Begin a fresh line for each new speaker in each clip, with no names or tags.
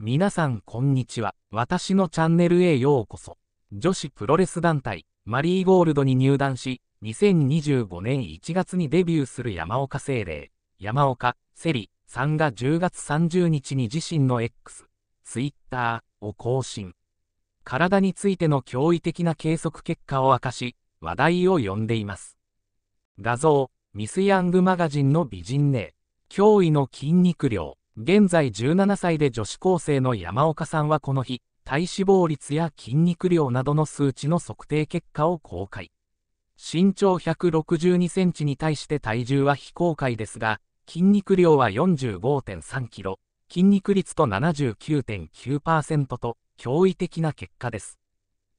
皆さんこんにちは。私のチャンネルへようこそ。女子プロレス団体、マリーゴールドに入団し、2025年1月にデビューする山岡精霊、山岡、セリさんが10月30日に自身の X、Twitter を更新。体についての驚異的な計測結果を明かし、話題を呼んでいます。画像、ミスヤングマガジンの美人ね、驚異の筋肉量。現在17歳で女子高生の山岡さんはこの日、体脂肪率や筋肉量などの数値の測定結果を公開。身長162センチに対して体重は非公開ですが、筋肉量は45.3キロ、筋肉率と79.9%と驚異的な結果です。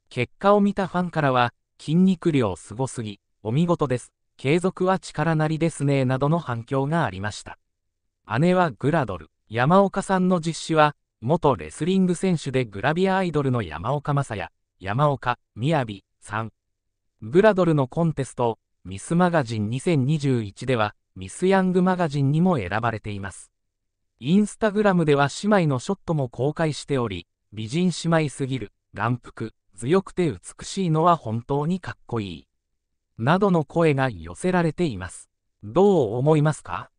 結果を見たファンからは、筋肉量すごすぎ、お見事です、継続は力なりですね、などの反響がありました。姉はグラドル。山岡さんの実施は、元レスリング選手でグラビアアイドルの山岡雅也、山岡、雅さん。グラドルのコンテスト、ミスマガジン2021では、ミスヤングマガジンにも選ばれています。インスタグラムでは姉妹のショットも公開しており、美人姉妹すぎる、眼福、強くて美しいのは本当にかっこいい。などの声が寄せられています。どう思いますか